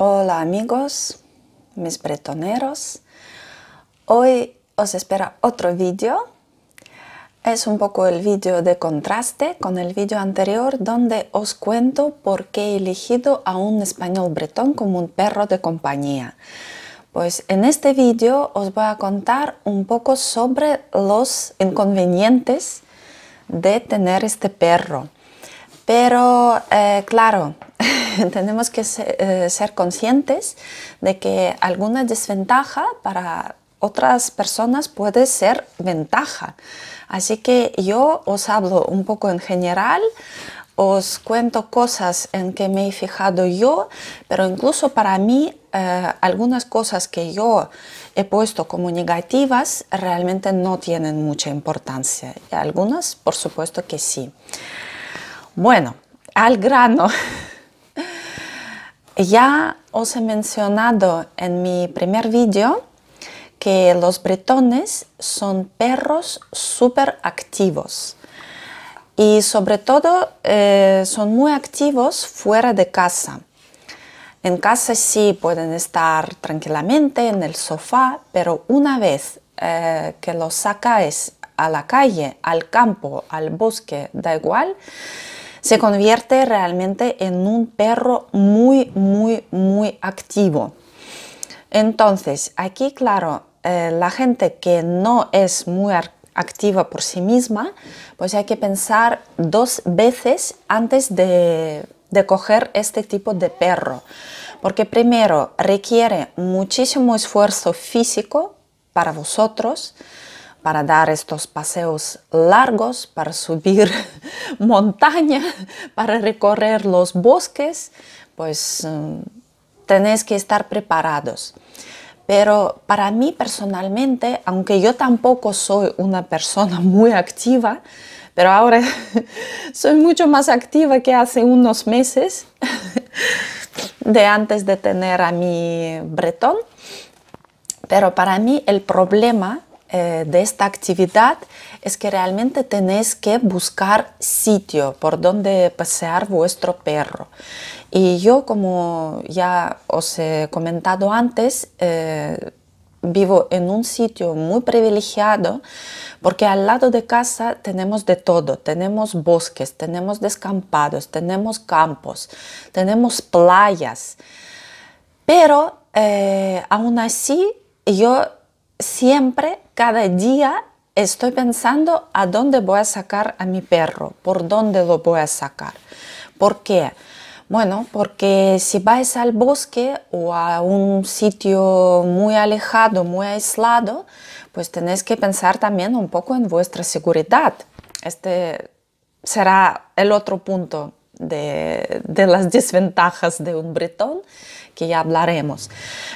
Hola amigos, mis bretoneros. Hoy os espera otro vídeo. Es un poco el vídeo de contraste con el vídeo anterior donde os cuento por qué he elegido a un español bretón como un perro de compañía. Pues en este vídeo os voy a contar un poco sobre los inconvenientes de tener este perro. Pero eh, claro, tenemos que eh, ser, conscientes de que alguna desventaja para otras personas puede ser ventaja. Así que yo os hablo un poco en general, os cuento cosas en que me he fijado yo, pero incluso para mí eh, algunas cosas que yo he puesto como negativas realmente no tienen mucha importancia. algunas, por supuesto que sí. Bueno, al grano. Ya os he mencionado en mi primer vídeo que los bretones son perros súper activos y sobre todo eh, son muy activos fuera de casa. En casa sí pueden estar tranquilamente en el sofá, pero una vez eh, que los sacáis a la calle, al campo, al bosque, da igual, se convierte realmente en un perro muy, muy, muy activo. Entonces, aquí, claro, eh, la gente que no es muy activa por sí misma, pues hay que pensar dos veces antes de, de coger este tipo de perro. Porque primero requiere muchísimo esfuerzo físico para vosotros, para dar estos paseos largos, para subir montaña, para recorrer los bosques, pues tenéis mm, tenés que estar preparados. Pero para mí personalmente, aunque yo tampoco soy una persona muy activa, pero ahora soy mucho más activa que hace unos meses de antes de tener a mi bretón. Pero para mí el problema eh, de esta actividad es que realmente tenéis que buscar sitio por donde pasear vuestro perro. Y yo, como ya os he comentado antes, eh, vivo en un sitio muy privilegiado porque al lado de casa tenemos de todo, tenemos bosques, tenemos descampados, tenemos campos, tenemos playas, pero eh, aún así yo siempre, cada día, estoy pensando a dónde voy a sacar a mi perro, por dónde lo voy a sacar. ¿Por qué? Bueno, porque si vais al bosque o a un sitio muy alejado, muy aislado, pues tenéis que pensar también un poco en vuestra seguridad. Este será el otro punto de, las desventajas de un bretón, que ya hablaremos.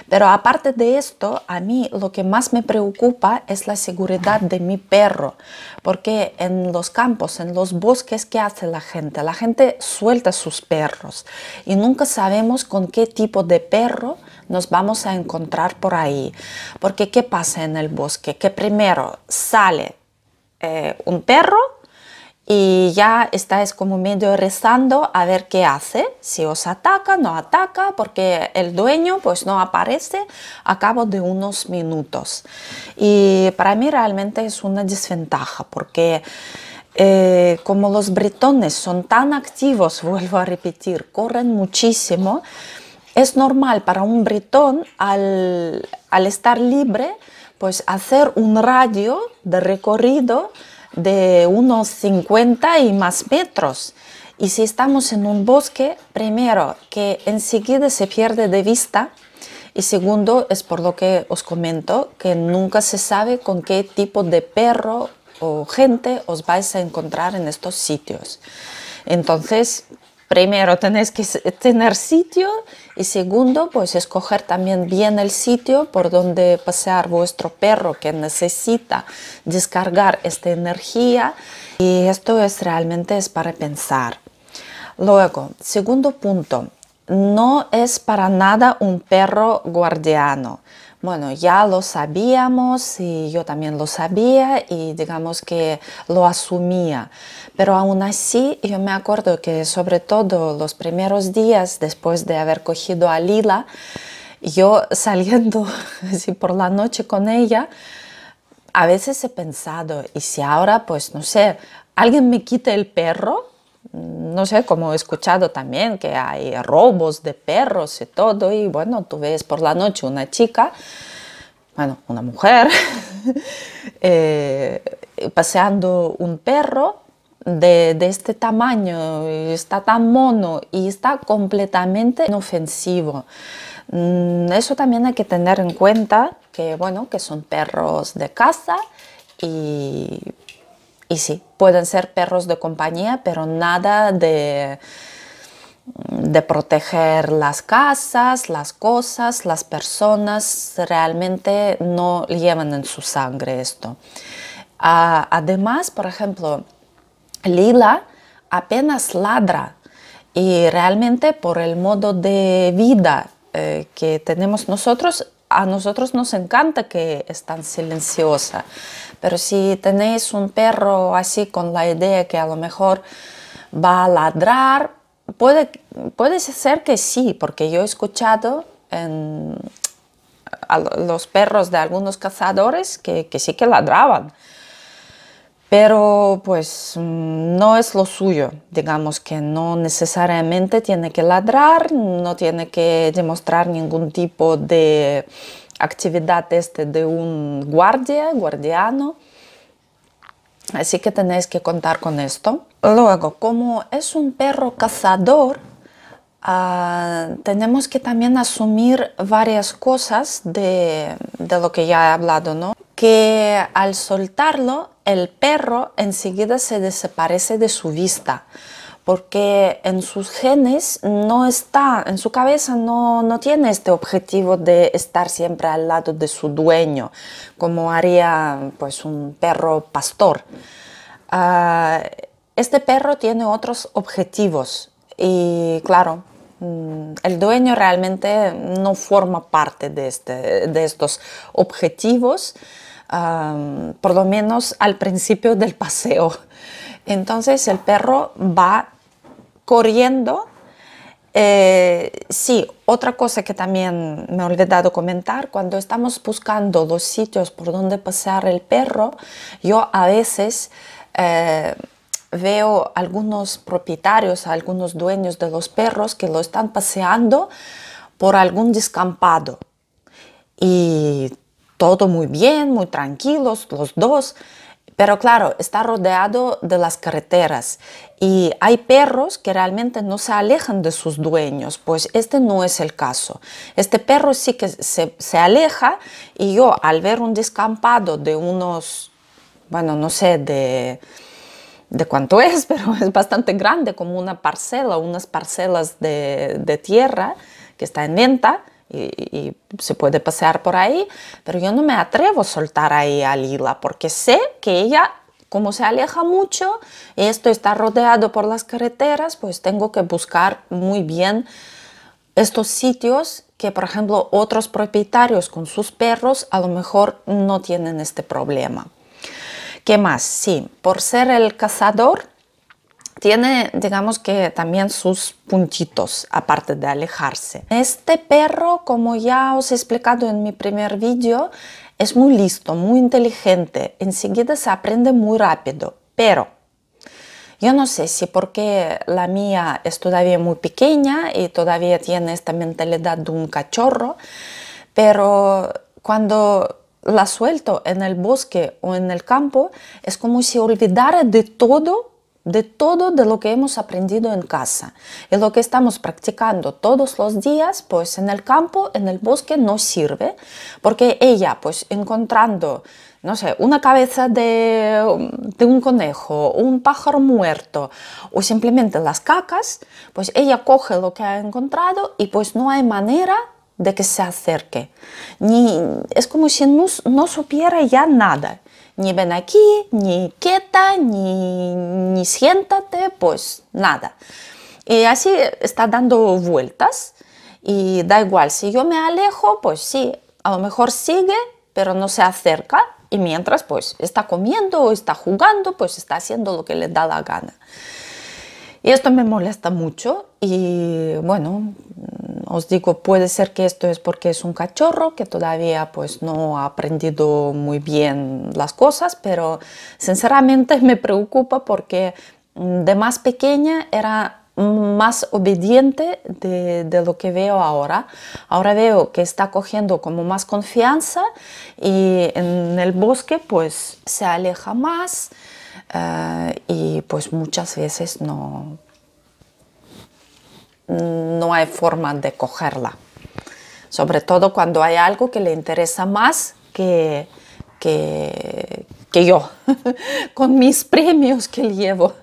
Pero aparte de esto, a mí lo que más me preocupa es la seguridad de mi perro, porque en los campos, en los bosques, ¿qué hace la gente? La gente suelta sus perros y nunca sabemos con qué tipo de perro nos vamos a encontrar por ahí. Porque ¿qué pasa en el bosque? Que primero sale eh, un perro, y ya estáis como medio rezando a ver qué hace, si os ataca, no ataca, porque el dueño pues no aparece a cabo de unos minutos. Y para mí realmente es una desventaja porque... Eh, como los bretones son tan activos, vuelvo a repetir, corren muchísimo, es normal para un bretón al, al estar libre, pues hacer un radio de recorrido de unos 50 y más metros. Y si estamos en un bosque, primero, que enseguida se pierde de vista. Y segundo, es por lo que os comento, que nunca se sabe con qué tipo de perro o gente os vais a encontrar en estos sitios. Entonces, primero tenéis que tener sitio y segundo, pues escoger también bien el sitio por donde pasear vuestro perro que necesita descargar esta energía y esto es realmente es para pensar. Luego, segundo punto, no es para nada un perro guardiano bueno, ya lo sabíamos y yo también lo sabía y digamos que lo asumía. Pero aún así yo me acuerdo que sobre todo los primeros días después de haber cogido a Lila, yo saliendo por la noche con ella, a veces he pensado, ¿y si ahora, pues no sé, alguien me quita el perro? no sé, como he escuchado también que hay robos de perros y todo, y bueno, tú ves por la noche una chica, bueno, una mujer, eh, paseando un perro de, de, este tamaño, está tan mono y está completamente inofensivo. Mm, eso también hay que tener en cuenta que, bueno, que son perros de casa y y sí, pueden ser perros de compañía, pero nada de, de proteger las casas, las cosas, las personas. Realmente no llevan en su sangre esto. Ah, además, por ejemplo, Lila apenas ladra y realmente por el modo de vida eh, que tenemos nosotros, a nosotros nos encanta que es tan silenciosa, pero si tenéis un perro así con la idea que a lo mejor va a ladrar, puede, puede ser que sí, porque yo he escuchado a los perros de algunos cazadores que sí que ladraban pero pues mm, no es lo suyo, digamos que no necesariamente tiene que ladrar, no tiene que demostrar ningún tipo de actividad este de un guardia, guardiano. Así que tenéis que contar con esto. Luego, como es un perro cazador, ah, tenemos que también asumir varias cosas de, de lo que ya he hablado, ¿no? Que al soltarlo, el perro enseguida se desaparece de su vista porque en sus genes no está, en su cabeza no, tiene este objetivo de estar siempre al lado de su dueño, como haría pues un perro pastor. Ah, este perro tiene otros objetivos y claro, mm, el dueño realmente no forma parte de, este, de estos objetivos, ah, por lo menos al principio del paseo. Entonces el perro va corriendo. Eh, sí, otra cosa que también me he olvidado comentar, cuando estamos buscando los sitios por donde pasear el perro, yo a veces eh, veo algunos propietarios, algunos dueños de los perros que lo están paseando por algún descampado. Y todo muy bien, muy tranquilos los dos, pero claro, está rodeado de las carreteras y hay perros que realmente no se alejan de sus dueños, pues este no es el caso. Este perro sí que se, aleja y yo al ver un descampado de unos, bueno, no sé, de de cuánto es, pero es bastante grande, como una parcela, unas parcelas de, de tierra que está en venta, y, se puede pasear por ahí, pero yo no me atrevo a soltar ahí a Lila porque sé que ella, como se aleja mucho, esto está rodeado por las carreteras, pues tengo que buscar muy bien estos sitios que, por ejemplo, otros propietarios con sus perros a lo mejor no tienen este problema. ¿Qué más? Sí, por ser el cazador, tiene, digamos que también sus puntitos, aparte de alejarse. Este perro, como ya os he explicado en mi primer vídeo, es muy listo, muy inteligente, enseguida se aprende muy rápido, pero yo no sé si porque la mía es todavía muy pequeña y todavía tiene esta mentalidad de un cachorro, pero cuando la suelto en el bosque o en el campo, es como si olvidara de todo de todo de lo que hemos aprendido en casa y lo que estamos practicando todos los días, pues en el campo, en el bosque no sirve, porque ella, pues encontrando, no sé, una cabeza de, un conejo, un pájaro muerto o simplemente las cacas, pues ella coge lo que ha encontrado y pues no hay manera de que se acerque. Ni, es como si no supiera ya nada ni ven aquí, ni quieta, ni, ni siéntate, pues nada. Y así está dando vueltas y da igual, si yo me alejo, pues sí, a lo mejor sigue, pero no se acerca y mientras pues está comiendo o está jugando, pues está haciendo lo que le da la gana. Y esto me molesta mucho y bueno, os digo, puede ser que esto es porque es un cachorro que todavía pues no ha aprendido muy bien las cosas, pero sinceramente me preocupa porque de más pequeña era más obediente de, lo que veo ahora. Ahora veo que está cogiendo como más confianza y en el bosque pues se aleja más, eh, y pues muchas veces no, no hay forma de cogerla. Sobre todo cuando hay algo que le interesa más que, que, yo, con mis premios que llevo.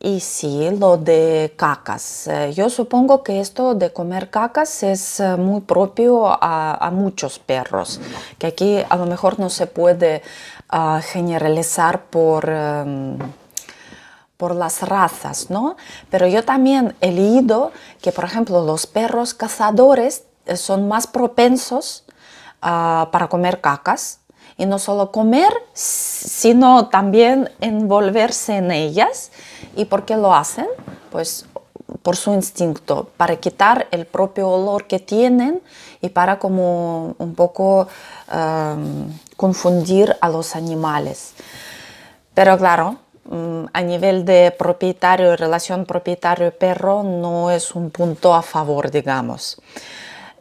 y sí, lo de cacas. Eh, yo supongo que esto de comer cacas es eh, muy propio a muchos perros, que aquí a lo mejor no se puede generalizar por, em, por las razas, ¿no? Pero yo también he leído que, por ejemplo, los perros cazadores eh, son más propensos ah, para comer cacas y no solo comer, sino también envolverse en ellas. ¿Y por qué lo hacen? Pues por su instinto, para quitar el propio olor que tienen y para como un poco confundir a los animales. Pero claro, mm, a nivel de propietario, relación propietario-perro no es un punto a favor, digamos.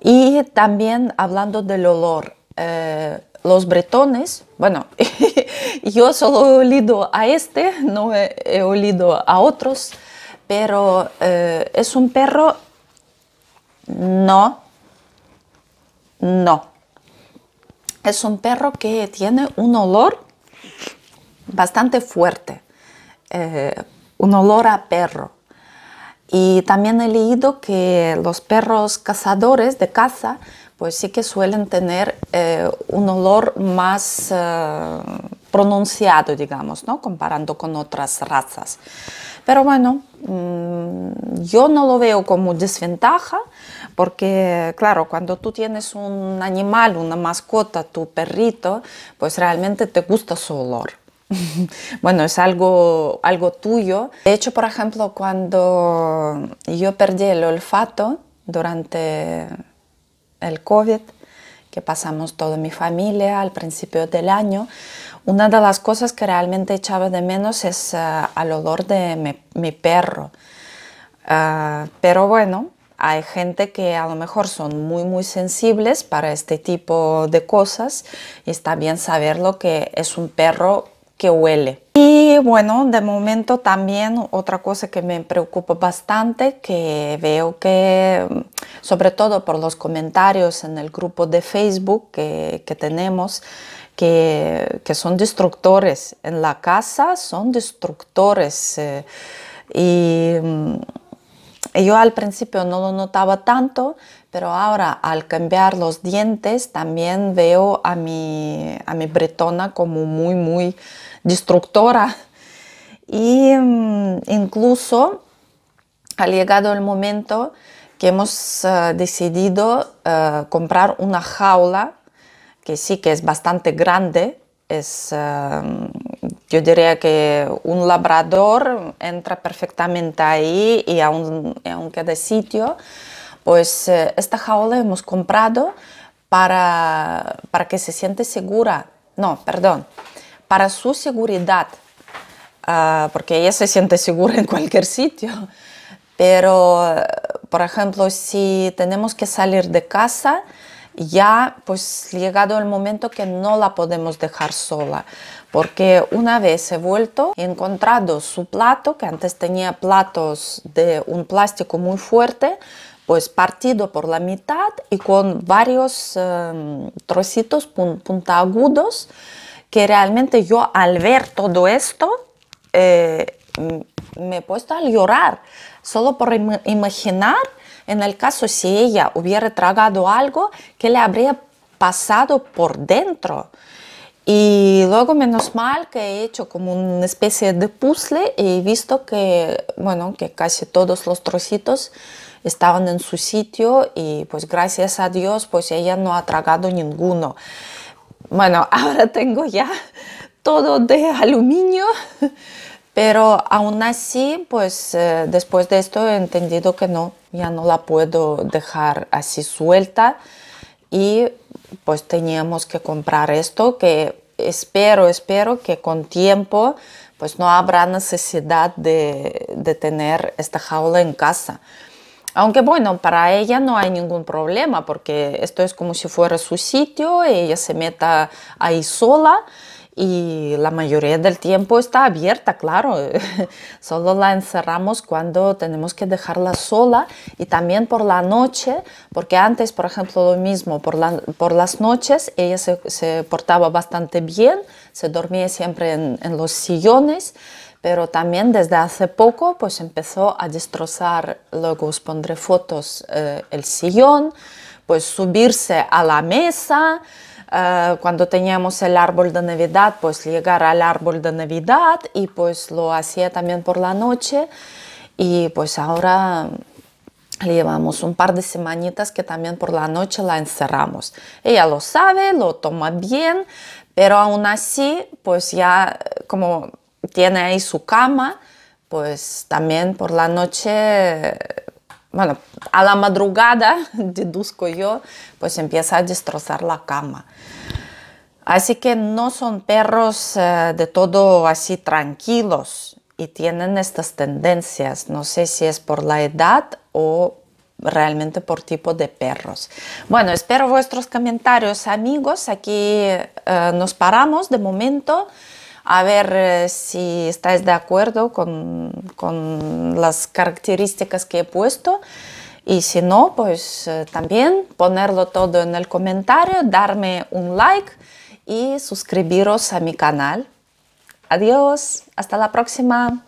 Y también hablando del olor, eh, los bretones, bueno, yo solo he olido a este, no he olido a otros, pero eh, es un perro no, no. Es un perro que tiene un olor bastante fuerte, eh, un olor a perro. Y también he leído que los perros cazadores de caza, pues sí que suelen tener eh, un olor más pronunciado, digamos, ¿no? comparando con otras razas. Pero bueno, mm, yo no lo veo como desventaja, porque claro, cuando tú tienes un animal, una mascota, tu perrito, pues realmente te gusta su olor. bueno, es algo, algo tuyo. De hecho, por ejemplo, cuando yo perdí el olfato durante el COVID, que pasamos toda mi familia al principio del año, una de las cosas que realmente echaba de menos es el eh, al olor de mi, perro. Ah, pero bueno, hay gente que a lo mejor son muy muy sensibles para este tipo de cosas y está bien saber lo que es un perro que huele. Y bueno, de momento también otra cosa que me preocupa bastante, que veo que, mm, sobre todo por los comentarios en el grupo de Facebook que, que tenemos, que, son destructores en la casa, son destructores. Eh, mm, y, yo al principio no lo notaba tanto, pero ahora al cambiar los dientes también veo a mi, bretona como muy, muy destructora. Y mm, incluso ha llegado el momento que hemos eh, decidido eh, comprar una jaula que sí que es bastante grande. Es, em, yo diría que un labrador entra perfectamente ahí y aún, aún queda sitio. Pues eh, esta jaula hemos comprado para, para que se siente segura. No, perdón, para su seguridad, ah, porque ella se siente segura en cualquier sitio. Pero, por ejemplo, si tenemos que salir de casa, ya pues llegado el momento que no la podemos dejar sola, porque una vez he vuelto, he encontrado su plato, que antes tenía platos de un plástico muy fuerte, pues partido por la mitad y con varios em, trocitos punta puntagudos, que realmente yo al ver todo esto, eh, me he puesto a llorar, solo por imaginar en el caso si ella hubiera tragado algo que le habría pasado por dentro. Y luego, menos mal que he hecho como una especie de puzzle y he visto que, bueno, que casi todos los trocitos estaban en su sitio y pues gracias a Dios pues ella no ha tragado ninguno. Bueno, ahora tengo ya todo de aluminio, pero aún así pues eh, después de esto he entendido que no, ya no la puedo dejar así suelta y pues teníamos que comprar esto que espero, espero que con tiempo pues no habrá necesidad de, de tener esta jaula en casa. Aunque bueno, para ella no hay ningún problema porque esto es como si fuera su sitio, ella se meta ahí sola y la mayoría del tiempo está abierta, claro. Solo la encerramos cuando tenemos que dejarla sola y también por la noche, porque antes, por ejemplo, lo mismo, por, las noches ella se, portaba bastante bien, se dormía siempre en, los sillones, pero también desde hace poco pues empezó a destrozar, luego os pondré fotos, eh, el sillón, pues subirse a la mesa, Ah, cuando teníamos el árbol de Navidad, pues llegar al árbol de Navidad y pues lo hacía también por la noche y pues ahora llevamos un par de semanitas que también por la noche la encerramos. Ella lo sabe, lo toma bien, pero aún así pues ya como tiene ahí su cama, pues también por la noche bueno, a la madrugada, deduzco yo, pues empieza a destrozar la cama. Así que no son perros eh, de todo así tranquilos y tienen estas tendencias. No sé si es por la edad o realmente por tipo de perros. Bueno, espero vuestros comentarios amigos. Aquí eh, nos paramos de momento a ver eh, si estáis de acuerdo con, con las características que he puesto. Y si no, pues eh, también ponerlo todo en el comentario, darme un like y suscribiros a mi canal. Adiós, hasta la próxima.